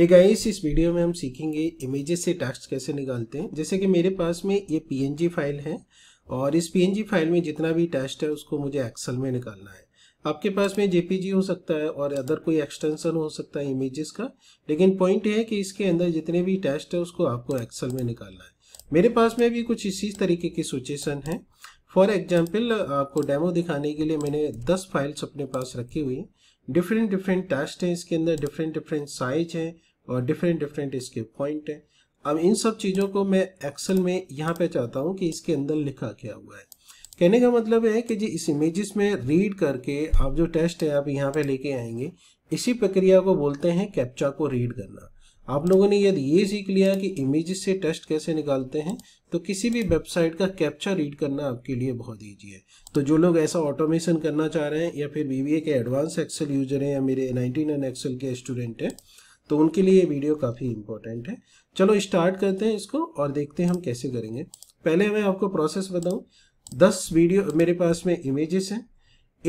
ये आई इस वीडियो में हम सीखेंगे इमेजेस से टेक्स्ट कैसे निकालते हैं जैसे कि मेरे पास में ये पीएनजी फाइल है और इस पीएनजी फाइल में जितना भी टेक्स्ट है उसको मुझे एक्सेल में निकालना है आपके पास में जेपीजी हो सकता है और अदर कोई एक्सटेंशन हो सकता है इमेजेस का लेकिन पॉइंट है कि इसके अंदर जितने भी टेस्ट है उसको आपको एक्सल में निकालना है मेरे पास में भी कुछ इसी तरीके की सुचेशन है फॉर एग्जाम्पल आपको डेमो दिखाने के लिए मैंने दस फाइल्स अपने पास रखी हुई डिफरेंट डिफरेंट टेस्ट हैं इसके अंदर डिफरेंट डिफरेंट साइज हैं और डिफरेंट डिफरेंट इसके पॉइंट हैं अब इन सब चीज़ों को मैं एक्सेल में यहाँ पे चाहता हूँ कि इसके अंदर लिखा क्या हुआ है कहने का मतलब है कि जी इस इमेजेस में रीड करके आप जो टेस्ट है आप यहाँ पे लेके आएंगे इसी प्रक्रिया को बोलते हैं कैप्चा को रीड करना आप लोगों ने यदि ये सीख लिया कि इमेज से टेस्ट कैसे निकालते हैं तो किसी भी वेबसाइट का कैप्चा रीड करना आपके लिए बहुत ईजी है तो जो लोग ऐसा ऑटोमेशन करना चाह रहे हैं या फिर वी के एडवांस एक्सेल यूजर हैं या मेरे नाइनटी नाइन एक्सेल के स्टूडेंट हैं तो उनके लिए ये वीडियो काफ़ी इंपॉर्टेंट है चलो स्टार्ट करते हैं इसको और देखते हैं हम कैसे करेंगे पहले मैं आपको प्रोसेस बताऊँ दस वीडियो मेरे पास में इमेजेस हैं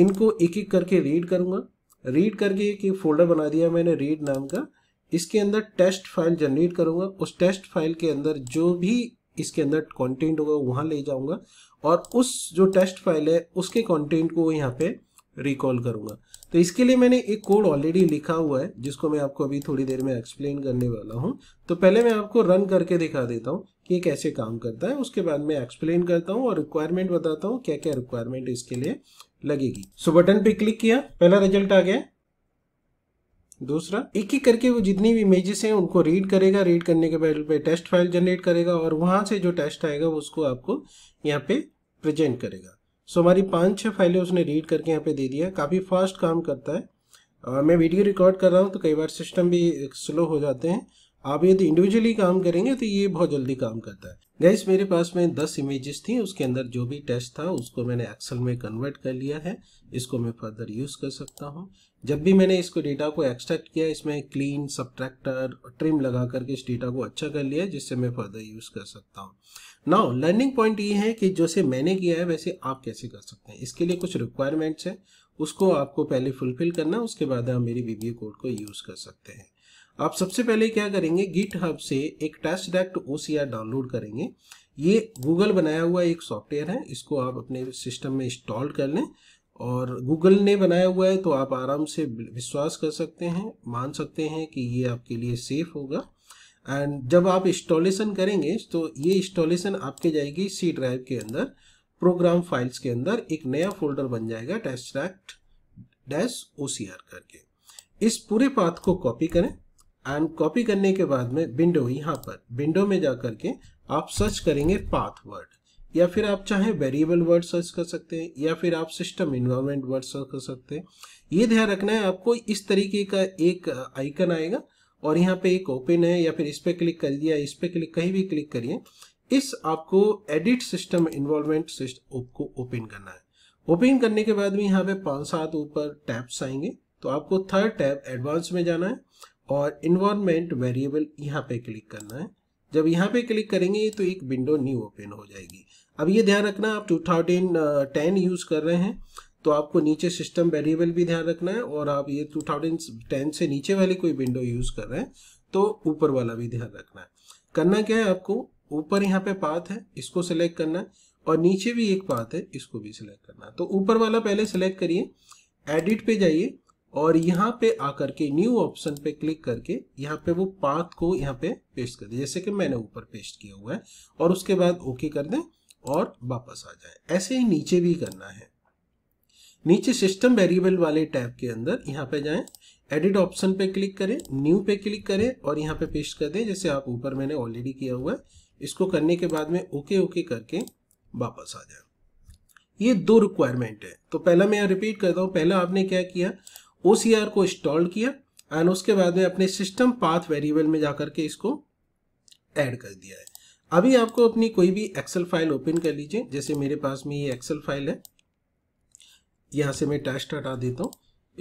इनको एक एक करके रीड करूँगा रीड करके एक फोल्डर बना दिया मैंने रीड नाम का इसके अंदर टेस्ट फाइल जनरेट करूंगा उस टेस्ट फाइल के अंदर जो भी इसके अंदर कंटेंट होगा वहां ले जाऊंगा और उस जो टेस्ट फाइल है उसके कंटेंट को यहाँ पे रिकॉल करूंगा तो इसके लिए मैंने एक कोड ऑलरेडी लिखा हुआ है जिसको मैं आपको अभी थोड़ी देर में एक्सप्लेन करने वाला हूँ तो पहले मैं आपको रन करके दिखा देता हूँ कि ये कैसे काम करता है उसके बाद मैं एक्सप्लेन करता हूँ और रिक्वायरमेंट बताता हूँ क्या क्या रिक्वायरमेंट इसके लिए लगेगी सो so, बटन पे क्लिक किया पहला रिजल्ट आ गया दूसरा एक एक करके वो जितनी भी इमेजेस हैं उनको रीड करेगा रीड करने के बाद पे टेस्ट फाइल जनरेट करेगा और वहाँ से जो टेस्ट आएगा वो उसको आपको यहाँ पे प्रेजेंट करेगा सो हमारी पांच छह फाइलें उसने रीड करके यहाँ पे दे दिया काफ़ी फास्ट काम करता है आ, मैं वीडियो रिकॉर्ड कर रहा हूँ तो कई बार सिस्टम भी स्लो हो जाते हैं आप यदि इंडिविजुअली काम करेंगे तो ये बहुत जल्दी काम करता है गैस मेरे पास में दस इमेजेस थी उसके अंदर जो भी टेस्ट था उसको मैंने एक्सेल में कन्वर्ट कर लिया है इसको मैं फर्दर यूज़ कर सकता हूँ जब भी मैंने इसको डेटा को एक्सट्रैक्ट किया इसमें क्लीन सब्ट्रैक्टर ट्रिम लगा करके इस डेटा को अच्छा कर लिया जिससे मैं फर्दर यूज़ कर सकता हूँ नाउ लर्निंग पॉइंट ये है कि जैसे मैंने किया है वैसे आप कैसे कर सकते हैं इसके लिए कुछ रिक्वायरमेंट्स हैं उसको आपको पहले फुलफिल करना उसके बाद आप मेरी वीवीए कोड को यूज़ कर सकते हैं आप सबसे पहले क्या करेंगे गिट हब से एक टेस्ट डायरेक्ट ओ डाउनलोड करेंगे ये गूगल बनाया हुआ एक सॉफ्टवेयर है इसको आप अपने सिस्टम में इंस्टॉल कर लें और गूगल ने बनाया हुआ है तो आप आराम से विश्वास कर सकते हैं मान सकते हैं कि ये आपके लिए सेफ होगा एंड जब आप इंस्टॉलेशन करेंगे तो ये इंस्टॉलेशन आपके जाएगी सी ड्राइव के अंदर प्रोग्राम फाइल्स के अंदर एक नया फोल्डर बन जाएगा डैश ट्रैक्ट डैश ओ करके इस पूरे पाथ को कॉपी करें एंड कॉपी करने के बाद में विंडो यहाँ पर विंडो में जा करके आप सर्च करेंगे पाथवर्ड या फिर आप चाहे वेरिएबल वर्ड सर्च कर सकते हैं या फिर आप सिस्टम इन्वायरमेंट वर्ड सर्च कर सकते हैं ये ध्यान रखना है आपको इस तरीके का एक आइकन आएगा और यहाँ पे एक ओपन है या फिर इस पर क्लिक कर दिया इस पर क्लिक कहीं भी क्लिक करिए इस आपको एडिट सिस्टम इन्वॉल्वमेंट को ओपन करना है ओपन करने के बाद में यहाँ पे पाँच सात ऊपर टैब्स आएंगे तो आपको थर्ड टैब एडवांस में जाना है और इन्वायरमेंट वेरिएबल यहाँ पे क्लिक करना है जब यहाँ पे क्लिक करेंगे तो एक विंडो न्यू ओपन हो जाएगी अब ये ध्यान रखना आप 2010 यूज uh, कर रहे हैं तो आपको नीचे सिस्टम वेरिएबल भी ध्यान रखना है और आप ये 2010 से नीचे वाली कोई विंडो यूज कर रहे हैं तो ऊपर वाला भी ध्यान रखना है करना क्या है आपको ऊपर यहाँ पे पाथ है इसको सिलेक्ट करना है और नीचे भी एक पाथ है इसको भी सिलेक्ट करना है तो ऊपर वाला पहले सिलेक्ट करिए एडिट पे जाइए और यहाँ पे आकर के न्यू ऑप्शन पे क्लिक करके यहाँ पे वो पाथ को यहाँ पे पेस्ट कर दें जैसे कि मैंने ऊपर पेस्ट किया हुआ है और उसके बाद ओके कर दें और वापस आ जाए ऐसे ही नीचे भी करना है नीचे सिस्टम वेरिएबल वाले टैब के अंदर यहाँ पे जाएं एडिट ऑप्शन पे क्लिक करें न्यू पे क्लिक करें और यहाँ पे पेस्ट कर दें जैसे आप ऊपर मैंने ऑलरेडी किया हुआ है इसको करने के बाद में ओके ओके करके वापस आ जाए ये दो रिक्वायरमेंट है तो पहला मैं यहाँ रिपीट करता हूँ पहला आपने क्या किया ओ को इंस्टॉल किया एंड उसके बाद में अपने सिस्टम पाथ वेरिएबल में जाकर के इसको एड कर दिया है अभी आपको अपनी कोई भी एक्सेल फाइल ओपन कर लीजिए जैसे मेरे पास में ये एक्सेल फाइल है यहाँ से मैं टेस्ट हटा देता हूँ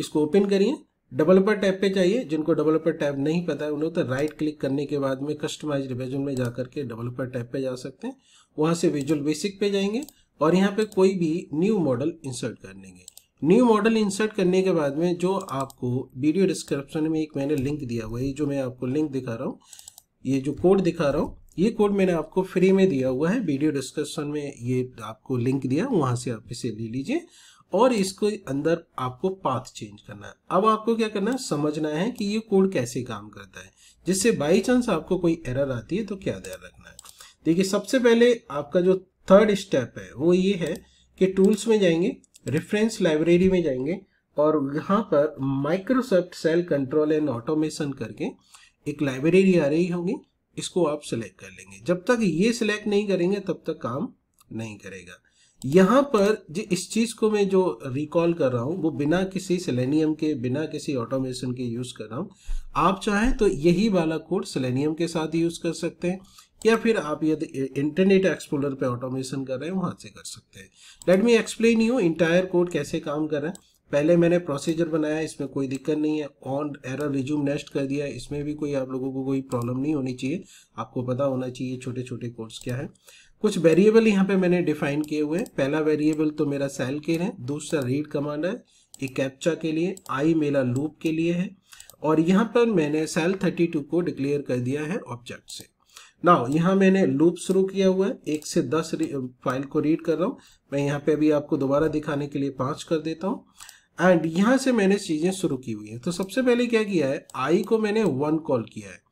इसको ओपन करिए डेवलपर टैब पे चाहिए जिनको डेवलपर टैब नहीं पता है उन्हें तो राइट क्लिक करने के बाद में कस्टमाइज रिवेजन में जा करके डेवलपर टैब पे जा सकते हैं वहाँ से विजुअल बेसिक पे जाएंगे और यहाँ पे कोई भी न्यू मॉडल इंसर्ट कर लेंगे न्यू मॉडल इंसर्ट करने के बाद में जो आपको वीडियो डिस्क्रिप्शन में एक मैंने लिंक दिया हुआ है जो मैं आपको लिंक दिखा रहा हूँ ये जो कोड दिखा रहा हूँ ये कोड मैंने आपको फ्री में दिया हुआ है वीडियो डिस्क्रिप्शन में ये आपको लिंक दिया वहां से आप इसे ले लीजिए और इसको अंदर आपको पाथ चेंज करना है अब आपको क्या करना है समझना है कि ये कोड कैसे काम करता है जिससे बाई चांस आपको कोई एरर आती है तो क्या ध्यान रखना है देखिए सबसे पहले आपका जो थर्ड स्टेप है वो ये है कि टूल्स में जाएंगे रेफरेंस लाइब्रेरी में जाएंगे और यहाँ पर Microsoft shell control and automation करके एक लाइब्रेरी आ रही होगी इसको आप सिलेक्ट कर लेंगे जब तक ये सिलेक्ट नहीं करेंगे तब तक काम नहीं करेगा यहाँ पर जो इस चीज को मैं जो रिकॉल कर रहा हूँ वो बिना किसी सेलेनियम के बिना किसी ऑटोमेशन के यूज कर रहा हूँ आप चाहें तो यही वाला कोड सेलेनियम के साथ यूज कर सकते हैं या फिर आप यदि इंटरनेट एक्सप्लोरर पे ऑटोमेशन कर रहे हैं वहां से कर सकते हैं let me explain you entire code कैसे काम कर रहा है पहले मैंने प्रोसीजर बनाया इसमें कोई दिक्कत नहीं है ऑन एरर रिज्यूम नेस्ट कर दिया इसमें भी कोई आप लोगों को कोई प्रॉब्लम नहीं होनी चाहिए आपको पता होना चाहिए छोटे छोटे कोर्स क्या है कुछ वेरिएबल यहाँ पे मैंने डिफाइन किए हुए हैं पहला वेरिएबल तो मेरा सेल के है दूसरा रीड कमांड है एक कैप्चा के लिए आई मेला लूप के लिए है और यहाँ पर मैंने सेल टू को डिक्लेयर कर दिया है ऑब्जेक्ट से नाउ यहाँ मैंने लूप शुरू किया हुआ है एक से दस फाइल को रीड कर रहा हूँ मैं यहाँ पे अभी आपको दोबारा दिखाने के लिए पांच कर देता हूँ एंड यहाँ से मैंने चीज़ें शुरू की हुई हैं तो सबसे पहले क्या किया है आई को मैंने वन कॉल किया है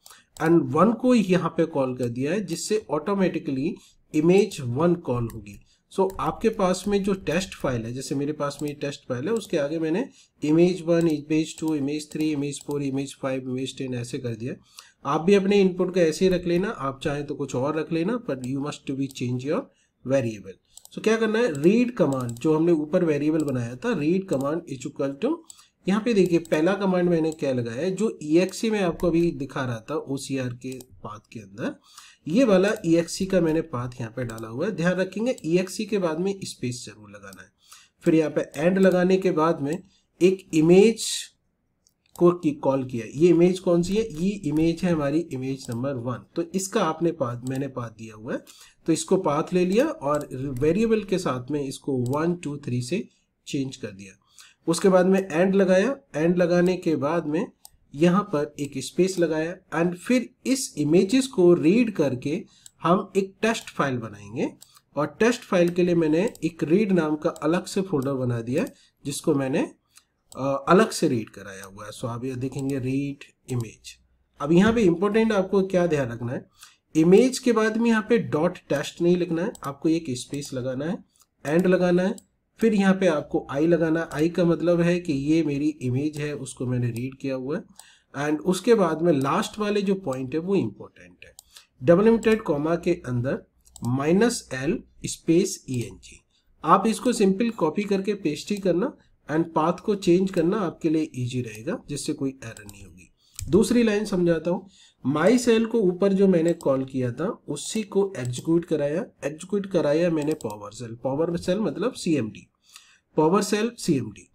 एंड वन को यहाँ पे कॉल कर दिया है जिससे ऑटोमेटिकली इमेज वन कॉल होगी सो so, आपके पास में जो टेस्ट फाइल है जैसे मेरे पास में ये टेस्ट फाइल है उसके आगे मैंने image one image two image three image four image five image ten ऐसे कर दिया आप भी अपने इनपुट को ऐसे ही रख लेना आप चाहें तो कुछ और रख लेना but you must to be change your variable so क्या करना है रीड कमांड जो हमने ऊपर वेरिएबल बनाया था read command is equal to यहाँ पे देखिए पहला कमांड मैंने क्या लगाया है जो ई में आपको अभी दिखा रहा था ओ के पाथ के अंदर ये वाला ई का मैंने पाथ यहाँ पे डाला हुआ है ध्यान रखेंगे ई के बाद में स्पेस जरूर लगाना है फिर यहाँ पे एंड लगाने के बाद में एक इमेज को की कॉल किया ये इमेज कौन सी है ये इमेज है हमारी इमेज नंबर वन तो इसका आपने पाथ मैंने पाथ दिया हुआ है तो इसको पाथ ले लिया और वेरिएबल के साथ में इसको वन टू थ्री से चेंज कर दिया उसके बाद में एंड लगाया एंड लगाने के बाद में यहाँ पर एक स्पेस लगाया एंड फिर इस इमेजेस को रीड करके हम एक टेस्ट फाइल बनाएंगे और टेस्ट फाइल के लिए मैंने एक रीड नाम का अलग से फोल्डर बना दिया जिसको मैंने अलग से रीड कराया हुआ है सो आप ये देखेंगे रीड इमेज अब यहाँ पे इम्पोर्टेंट आपको क्या ध्यान रखना है इमेज के बाद में यहाँ पे डॉट टेस्ट नहीं लिखना है आपको एक स्पेस लगाना है एंड लगाना है फिर यहाँ पे आपको आई लगाना है आई का मतलब है कि ये मेरी इमेज है उसको मैंने रीड किया हुआ है एंड उसके बाद में लास्ट वाले जो पॉइंट है वो इम्पोर्टेंट है डबल लिमिटेड कॉमा के अंदर minus L space E N G आप इसको सिंपल कॉपी करके पेस्ट ही करना एंड पाथ को चेंज करना आपके लिए इजी रहेगा जिससे कोई एरर नहीं होगी दूसरी लाइन समझाता हूँ माई सेल को ऊपर जो मैंने कॉल किया था उसी को एग्जीक्यूट कराया एग्जीक्यूट कराया मैंने पावर सेल पावर सेल मतलब C M D power shell C M D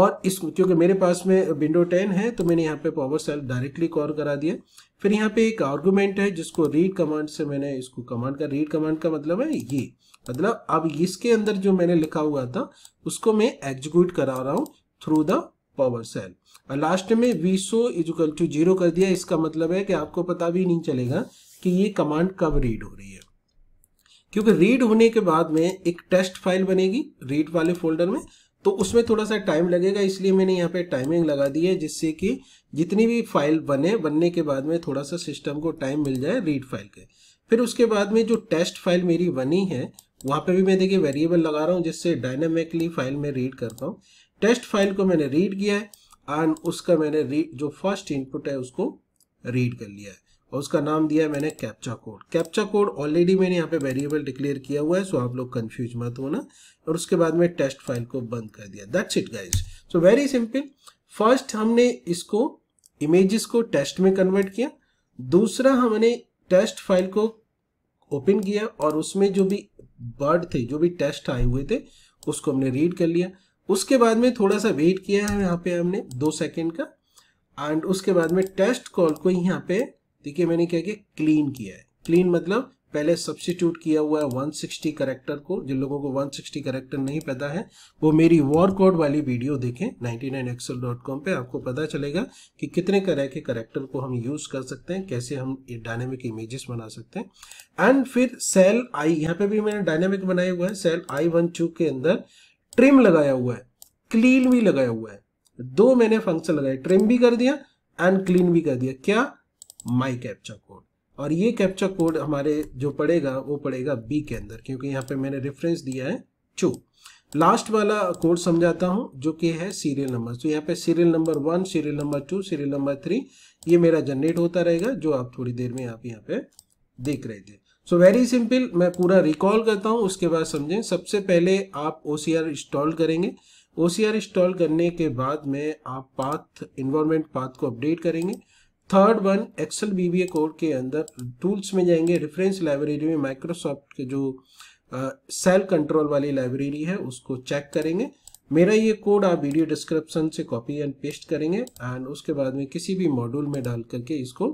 और इस क्योंकि मेरे पास में विंडो 10 है तो मैंने यहाँ पे पावर सेल डायरेक्टली कॉल करा दिया फिर यहाँ पे एक आर्गूमेंट है जिसको रीड कमांड से मैंने इसको कमांड का रीड कमांड का मतलब है ये मतलब अब इसके अंदर जो मैंने लिखा हुआ था उसको मैं एग्जीक्यूट करा रहा हूँ थ्रू द पावर सेल और लास्ट में we so equal to zero कर दिया इसका मतलब है कि आपको पता भी नहीं चलेगा कि ये कमांड कब रीड हो रही है क्योंकि रीड होने के बाद में एक टेस्ट फाइल बनेगी रीड वाले फोल्डर में तो उसमें थोड़ा सा टाइम लगेगा इसलिए मैंने यहाँ पे टाइमिंग लगा दी है जिससे कि जितनी भी फाइल बने बनने के बाद में थोड़ा सा सिस्टम को टाइम मिल जाए रीड फाइल के फिर उसके बाद में जो टेस्ट फाइल मेरी बनी है वहाँ पे भी मैं देखिए वेरिएबल लगा रहा हूँ जिससे डायनामिकली फाइल में रीड करता हूँ टेस्ट फाइल को मैंने रीड किया है एंड उसका मैंने जो फर्स्ट इनपुट है उसको रीड कर लिया है और उसका नाम दिया है मैंने captcha code captcha code already मैंने यहाँ पे वेरिएबल डिक्लेयर किया हुआ है सो आप लोग कन्फ्यूज मत होना और उसके बाद में टेस्ट फाइल को बंद कर दिया that's it guys so very simple first हमने इसको इमेजेस को टेस्ट में कन्वर्ट किया दूसरा हमने टेस्ट फाइल को ओपन किया और उसमें जो भी बर्ड थे जो भी टेस्ट आए हुए थे उसको हमने रीड कर लिया उसके बाद में थोड़ा सा वेट किया है यहाँ पे हमने दो सेकेंड का एंड उसके बाद में टेस्ट कॉल को यहाँ पे देखिए मैंने क्या किया क्लीन किया है क्लीन मतलब पहले सब्सिट्यूट किया हुआ है 160 करेक्टर को जिन लोगों को 160 करेक्टर नहीं पता है वो मेरी वॉर कोड वाली वीडियो देखें 99excel.com पे आपको पता चलेगा कि कितने तरह के करेक्टर को हम यूज़ कर सकते हैं कैसे हम डायनेमिक इमेजेस बना सकते हैं एंड फिर सेल आई यहाँ पे भी मैंने डायनेमिक बनाया हुआ है सेल आई वन टू के अंदर ट्रिम लगाया हुआ है क्लीन भी लगाया हुआ है दो मैंने फंक्शन लगाया ट्रिम भी कर दिया एंड क्लीन भी कर दिया क्या माई कैप्चा कोड और ये कैप्चा कोड हमारे जो पड़ेगा वो पड़ेगा बी के अंदर क्योंकि यहाँ पे मैंने रेफरेंस दिया है टू लास्ट वाला कोड समझाता हूँ जो कि है सीरियल नंबर तो यहाँ पे serial number one serial number two serial number three ये मेरा जनरेट होता रहेगा जो आप थोड़ी देर में आप यहाँ पे देख रहे थे सो वेरी सिंपल मैं पूरा रिकॉल करता हूँ उसके बाद समझें सबसे पहले आप ओ इंस्टॉल करेंगे ओ इंस्टॉल करने के बाद में आप पाथ इन्वॉर्मेंट पाथ को अपडेट करेंगे third one Excel VBA code के अंदर टूल्स में जाएंगे रेफरेंस लाइब्रेरी में माइक्रोसॉफ्ट के जो सेल कंट्रोल वाली लाइब्रेरी है उसको चेक करेंगे मेरा ये कोड आप वीडियो डिस्क्रिप्शन से कॉपी एंड पेस्ट करेंगे एंड उसके बाद में किसी भी मॉड्यूल में डाल करके इसको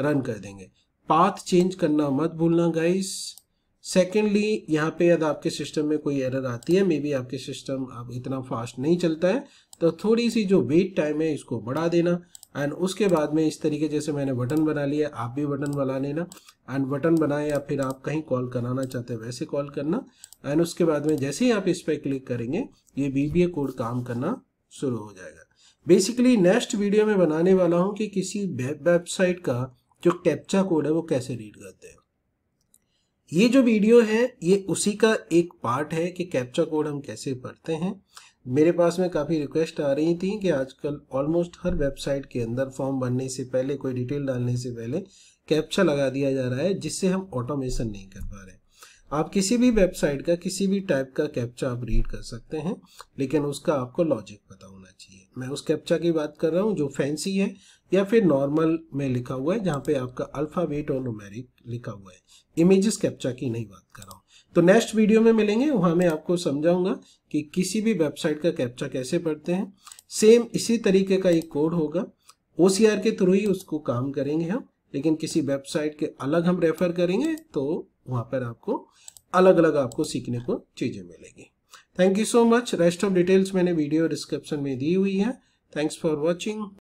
रन कर देंगे पाथ चेंज करना मत भूलना गाइस सेकेंडली यहाँ पे यदि आपके सिस्टम में कोई एरर आती है मे बी आपके सिस्टम अब इतना फास्ट नहीं चलता है तो थोड़ी सी जो वेट टाइम है इसको बढ़ा देना एंड उसके बाद में इस तरीके जैसे मैंने बटन बना लिया आप भी बटन बना लेना एंड बटन बनाए या फिर आप कहीं कॉल कराना चाहते हैं वैसे कॉल करना एंड उसके बाद में जैसे ही आप इस पर क्लिक करेंगे ये बी कोड काम करना शुरू हो जाएगा बेसिकली नेक्स्ट वीडियो में बनाने वाला हूँ कि किसी वेबसाइट का जो कैप्चा कोड है वो कैसे रीड करते हैं ये जो वीडियो है ये उसी का एक पार्ट है कि कैप्चा कोड हम कैसे पढ़ते हैं मेरे पास में काफ़ी रिक्वेस्ट आ रही थी कि आजकल ऑलमोस्ट हर वेबसाइट के अंदर फॉर्म भरने से पहले कोई डिटेल डालने से पहले कैप्चा लगा दिया जा रहा है जिससे हम ऑटोमेशन नहीं कर पा रहे आप किसी भी वेबसाइट का किसी भी टाइप का कैप्चा आप रीड कर सकते हैं लेकिन उसका आपको लॉजिक पता होना चाहिए मैं उस कैप्चा की बात कर रहा हूँ जो फैंसी है या फिर नॉर्मल में लिखा हुआ है जहाँ पे आपका अल्फ़ाबेट और नोमेरिक लिखा हुआ है इमेजेस कैप्चा की नहीं बात कर रहा हूँ तो नेक्स्ट वीडियो में मिलेंगे वहाँ मैं आपको समझाऊंगा कि किसी भी वेबसाइट का कैप्चा कैसे पढ़ते हैं सेम इसी तरीके का एक कोड होगा ओ के थ्रू ही उसको काम करेंगे हम लेकिन किसी वेबसाइट के अलग हम रेफर करेंगे तो वहाँ पर आपको अलग अलग आपको सीखने को चीज़ें मिलेंगी thank you so much rest of details मैंने वीडियो डिस्क्रिप्शन में दी हुई है थैंक्स फॉर वॉचिंग